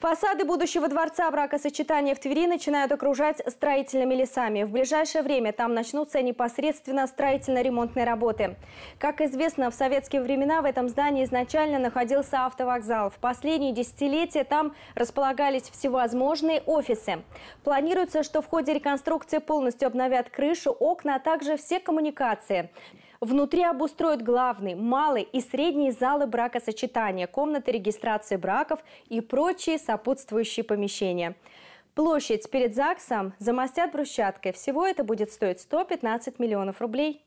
Фасады будущего дворца бракосочетания в Твери начинают окружать строительными лесами. В ближайшее время там начнутся непосредственно строительно-ремонтные работы. Как известно, в советские времена в этом здании изначально находился автовокзал. В последние десятилетия там располагались всевозможные офисы. Планируется, что в ходе реконструкции полностью обновят крышу, окна, а также все коммуникации. Внутри обустроят главный, малый и средний залы бракосочетания, комнаты регистрации браков и прочие сопутствующие помещения. Площадь перед ЗАГСом замостят брусчаткой. Всего это будет стоить 115 миллионов рублей.